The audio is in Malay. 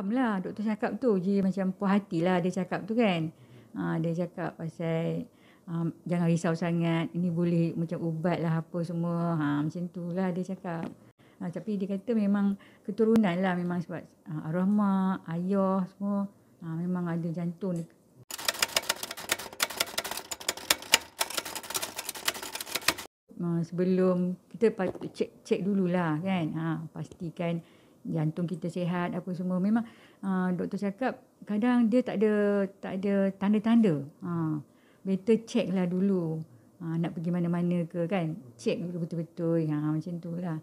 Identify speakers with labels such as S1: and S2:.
S1: faham lah doktor cakap tu je macam puas lah dia cakap tu kan ha, dia cakap pasal um, jangan risau sangat ini boleh macam ubat lah apa semua ha, macam tu lah dia cakap ha, tapi dia kata memang keturunan lah memang sebab ha, arwah mak ayah semua ha, memang ada jantung dia ha, sebelum kita patut check check dululah kan ha pastikan jantung kita sihat apa semua memang uh, doktor cakap kadang dia tak ada tak ada tanda-tanda uh, better check lah dulu uh, nak pergi mana-mana ke kan check betul-betul ha uh, macam itulah